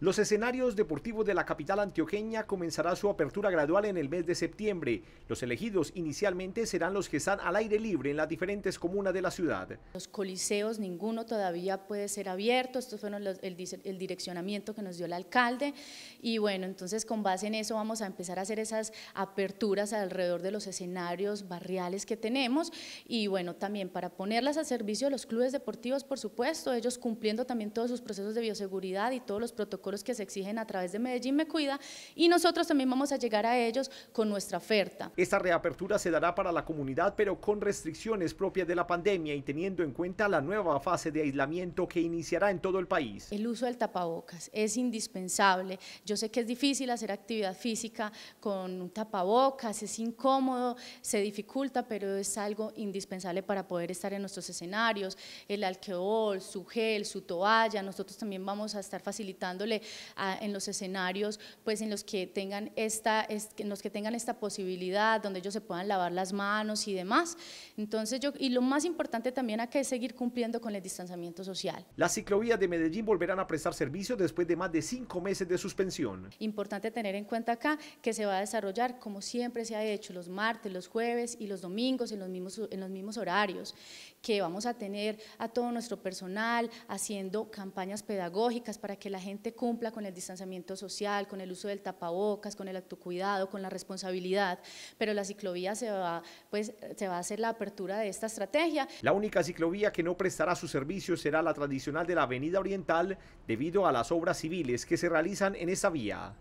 Los escenarios deportivos de la capital antioqueña comenzará su apertura gradual en el mes de septiembre. Los elegidos inicialmente serán los que están al aire libre en las diferentes comunas de la ciudad. Los coliseos, ninguno todavía puede ser abierto, esto fue el, el, direccionamiento que nos dio el alcalde y bueno, entonces con base en eso vamos a empezar a hacer esas aperturas alrededor de los escenarios barriales que tenemos y bueno, también para ponerlas a servicio de los clubes deportivos, por supuesto, ellos cumpliendo también todos sus procesos de bioseguridad y todos los protocolos que se exigen a través de Medellín Me Cuida y nosotros también vamos a llegar a ellos con nuestra oferta. Esta reapertura se dará para la comunidad, pero con restricciones propias de la pandemia y teniendo en cuenta la nueva fase de aislamiento que iniciará en todo el país. El uso del tapabocas es indispensable. Yo sé que es difícil hacer actividad física con un tapabocas, es incómodo, se dificulta, pero es algo indispensable para poder estar en nuestros escenarios. El alcohol, su gel, su toalla, nosotros también vamos a estar facilitándole en los escenarios, pues en los que tengan esta, en los que tengan esta posibilidad, donde ellos se puedan lavar las manos y demás. Entonces yo, y lo más importante también acá es seguir cumpliendo con el distanciamiento social. Las ciclovías de Medellín volverán a prestar servicio después de más de cinco meses de suspensión. Importante tener en cuenta acá que se va a desarrollar como siempre se ha hecho, los martes, los jueves y los domingos en los mismos, en los mismos horarios, que vamos a tener a todo nuestro personal haciendo campañas pedagógicas para que la gente cumpla cumpla con el distanciamiento social, con el uso del tapabocas, con el autocuidado, con la responsabilidad, pero la ciclovía pues, se va, a hacer la apertura de esta estrategia. La única ciclovía que no prestará su servicio será la tradicional de la Avenida Oriental debido a las obras civiles que se realizan en esa vía.